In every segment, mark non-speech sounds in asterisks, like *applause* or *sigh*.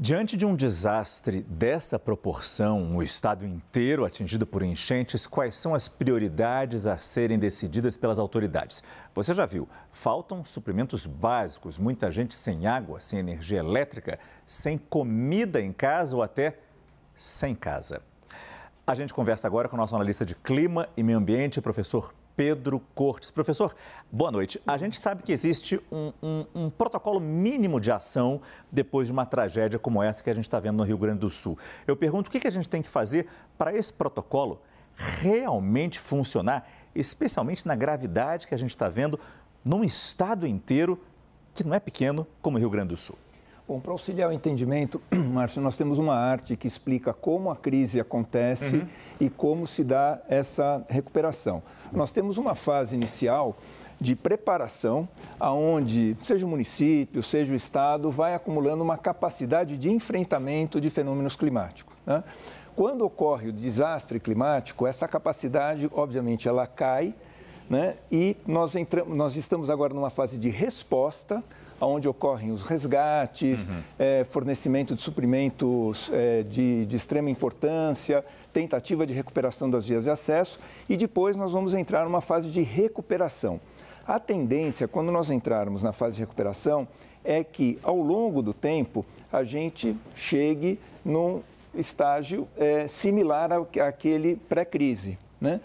Diante de um desastre dessa proporção, o estado inteiro atingido por enchentes, quais são as prioridades a serem decididas pelas autoridades? Você já viu, faltam suprimentos básicos, muita gente sem água, sem energia elétrica, sem comida em casa ou até sem casa. A gente conversa agora com o nosso analista de clima e meio ambiente, professor Pedro Cortes. Professor, boa noite. A gente sabe que existe um, um, um protocolo mínimo de ação depois de uma tragédia como essa que a gente está vendo no Rio Grande do Sul. Eu pergunto o que, que a gente tem que fazer para esse protocolo realmente funcionar, especialmente na gravidade que a gente está vendo num estado inteiro que não é pequeno como o Rio Grande do Sul. Bom, para auxiliar o entendimento, *clears throat* Márcio, nós temos uma arte que explica como a crise acontece uhum. e como se dá essa recuperação. Nós temos uma fase inicial de preparação, aonde seja o município, seja o estado, vai acumulando uma capacidade de enfrentamento de fenômenos climáticos. Né? Quando ocorre o desastre climático, essa capacidade, obviamente, ela cai, né? e nós, entramos, nós estamos agora numa fase de resposta onde ocorrem os resgates, uhum. é, fornecimento de suprimentos é, de, de extrema importância, tentativa de recuperação das vias de acesso e depois nós vamos entrar numa fase de recuperação. A tendência, quando nós entrarmos na fase de recuperação, é que ao longo do tempo a gente chegue num estágio é, similar ao, àquele pré-crise, né?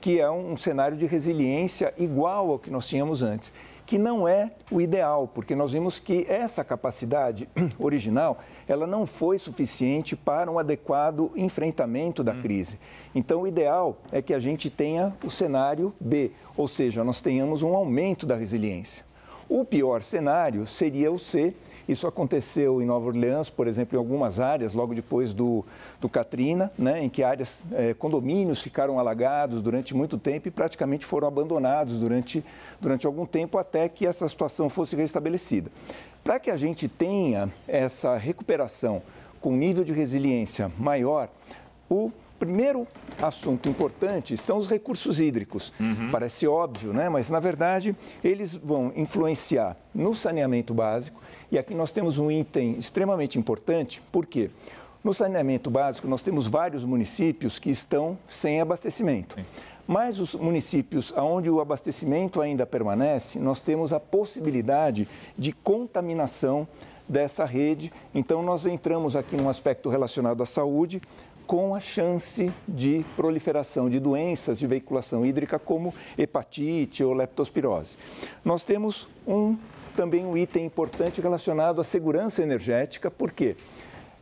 que é um, um cenário de resiliência igual ao que nós tínhamos antes que não é o ideal, porque nós vimos que essa capacidade *clears throat* original, ela não foi suficiente para um adequado enfrentamento da hum. crise. Então, o ideal é que a gente tenha o cenário B, ou seja, nós tenhamos um aumento da resiliência. O pior cenário seria o C. Isso aconteceu em Nova Orleans, por exemplo, em algumas áreas, logo depois do, do Katrina, né, em que áreas, eh, condomínios ficaram alagados durante muito tempo e praticamente foram abandonados durante, durante algum tempo até que essa situação fosse restabelecida. Para que a gente tenha essa recuperação com nível de resiliência maior, o primeiro assunto importante são os recursos hídricos. Uhum. Parece óbvio, né? mas na verdade eles vão influenciar no saneamento básico. E aqui nós temos um item extremamente importante, por quê? No saneamento básico, nós temos vários municípios que estão sem abastecimento. Sim. Mas os municípios onde o abastecimento ainda permanece, nós temos a possibilidade de contaminação dessa rede. Então, nós entramos aqui num aspecto relacionado à saúde, com a chance de proliferação de doenças de veiculação hídrica, como hepatite ou leptospirose. Nós temos um, também um item importante relacionado à segurança energética, porque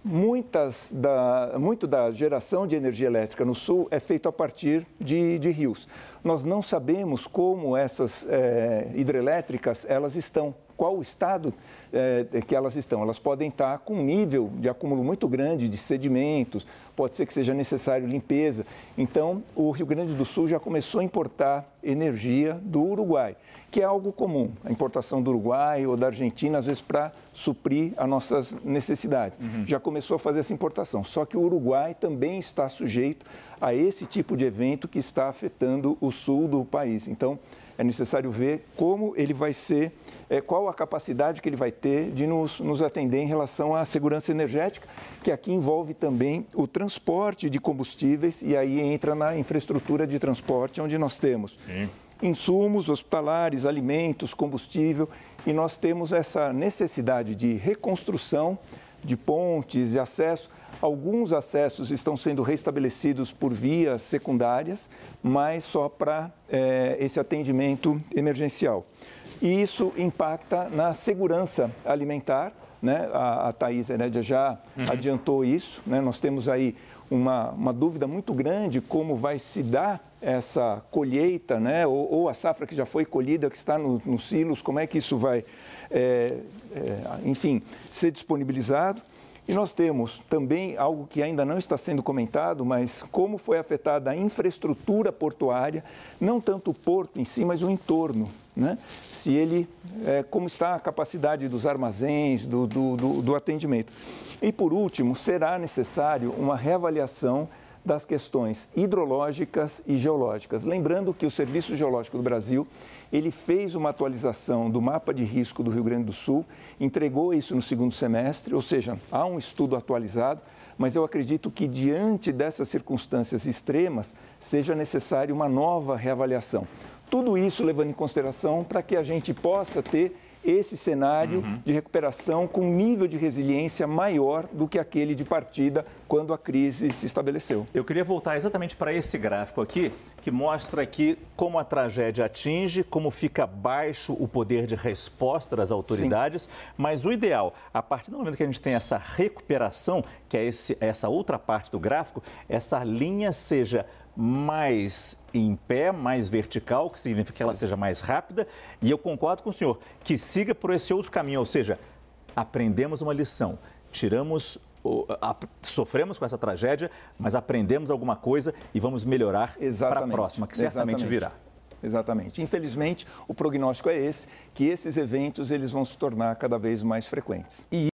muitas da, muito da geração de energia elétrica no sul é feito a partir de, de rios. Nós não sabemos como essas é, hidrelétricas elas estão qual o estado eh, que elas estão. Elas podem estar com um nível de acúmulo muito grande de sedimentos, pode ser que seja necessário limpeza. Então, o Rio Grande do Sul já começou a importar energia do Uruguai, que é algo comum, a importação do Uruguai ou da Argentina, às vezes, para suprir as nossas necessidades. Uhum. Já começou a fazer essa importação. Só que o Uruguai também está sujeito a esse tipo de evento que está afetando o sul do país. Então, é necessário ver como ele vai ser é, qual a capacidade que ele vai ter de nos, nos atender em relação à segurança energética, que aqui envolve também o transporte de combustíveis e aí entra na infraestrutura de transporte, onde nós temos Sim. insumos hospitalares, alimentos, combustível, e nós temos essa necessidade de reconstrução de pontes, e acesso. Alguns acessos estão sendo restabelecidos por vias secundárias, mas só para é, esse atendimento emergencial e isso impacta na segurança alimentar. Né? A, a Thais Herédia já uhum. adiantou isso. Né? Nós temos aí uma, uma dúvida muito grande como vai se dar essa colheita, né? ou, ou a safra que já foi colhida, que está nos silos, como é que isso vai, é, é, enfim, ser disponibilizado. E nós temos também algo que ainda não está sendo comentado, mas como foi afetada a infraestrutura portuária, não tanto o porto em si, mas o entorno. Né? Se ele, é, como está a capacidade dos armazéns, do, do, do, do atendimento. E por último, será necessário uma reavaliação das questões hidrológicas e geológicas. Lembrando que o Serviço Geológico do Brasil, ele fez uma atualização do mapa de risco do Rio Grande do Sul, entregou isso no segundo semestre, ou seja, há um estudo atualizado, mas eu acredito que diante dessas circunstâncias extremas, seja necessária uma nova reavaliação. Tudo isso levando em consideração para que a gente possa ter esse cenário uhum. de recuperação com nível de resiliência maior do que aquele de partida quando a crise se estabeleceu. Eu queria voltar exatamente para esse gráfico aqui, que mostra aqui como a tragédia atinge, como fica baixo o poder de resposta das autoridades, Sim. mas o ideal, a partir do momento que a gente tem essa recuperação, que é esse, essa outra parte do gráfico, essa linha seja mais em pé, mais vertical, que significa que ela seja mais rápida. E eu concordo com o senhor, que siga por esse outro caminho, ou seja, aprendemos uma lição, tiramos sofremos com essa tragédia, mas aprendemos alguma coisa e vamos melhorar para a próxima, que certamente exatamente. virá. Exatamente. Infelizmente, o prognóstico é esse, que esses eventos eles vão se tornar cada vez mais frequentes. E